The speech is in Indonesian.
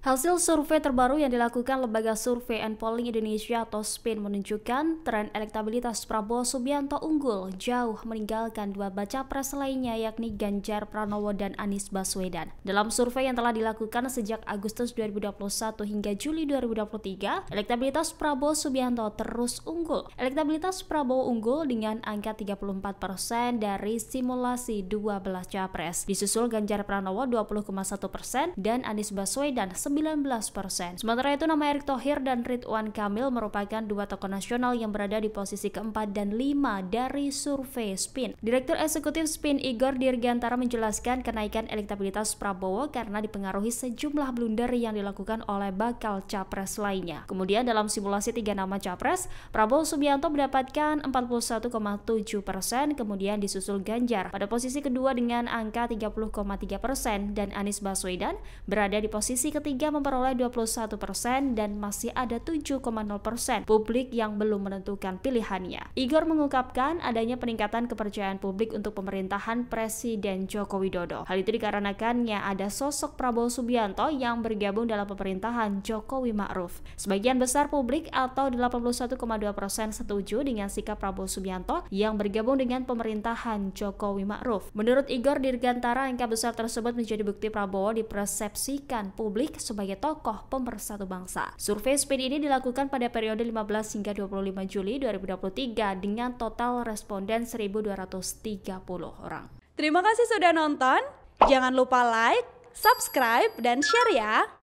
Hasil survei terbaru yang dilakukan Lembaga Survei and Polling Indonesia atau SPIN menunjukkan tren elektabilitas Prabowo Subianto unggul jauh meninggalkan dua baca pres lainnya yakni Ganjar Pranowo dan Anies Baswedan. Dalam survei yang telah dilakukan sejak Agustus 2021 hingga Juli 2023, elektabilitas Prabowo Subianto terus unggul. Elektabilitas Prabowo unggul dengan angka 34% dari simulasi 12 capres. Disusul Ganjar Pranowo 20,1% dan Anies Baswedan 19%. Sementara itu nama Erick Thohir dan Ridwan Kamil merupakan dua tokoh nasional yang berada di posisi keempat dan lima dari survei SPIN. Direktur Eksekutif SPIN Igor Dirgantara menjelaskan kenaikan elektabilitas Prabowo karena dipengaruhi sejumlah blunder yang dilakukan oleh bakal capres lainnya. Kemudian dalam simulasi tiga nama capres, Prabowo Subianto mendapatkan 41,7 persen, kemudian disusul Ganjar pada posisi kedua dengan angka 30,3 persen dan Anies Baswedan berada di posisi ketiga memperoleh 21% persen dan masih ada 7,0% persen publik yang belum menentukan pilihannya. Igor mengungkapkan adanya peningkatan kepercayaan publik untuk pemerintahan Presiden Joko Widodo. Hal itu dikarenakannya ada sosok Prabowo Subianto yang bergabung dalam pemerintahan Jokowi Ma'ruf. Sebagian besar publik atau 81,2% persen setuju dengan sikap Prabowo Subianto yang bergabung dengan pemerintahan Jokowi Ma'ruf. Menurut Igor Dirgantara, angka besar tersebut menjadi bukti Prabowo dipersepsikan publik sebagai tokoh pemersatu bangsa. Survei Speed ini dilakukan pada periode 15 hingga 25 Juli 2023 dengan total responden 1.230 orang. Terima kasih sudah nonton. Jangan lupa like, subscribe, dan share ya.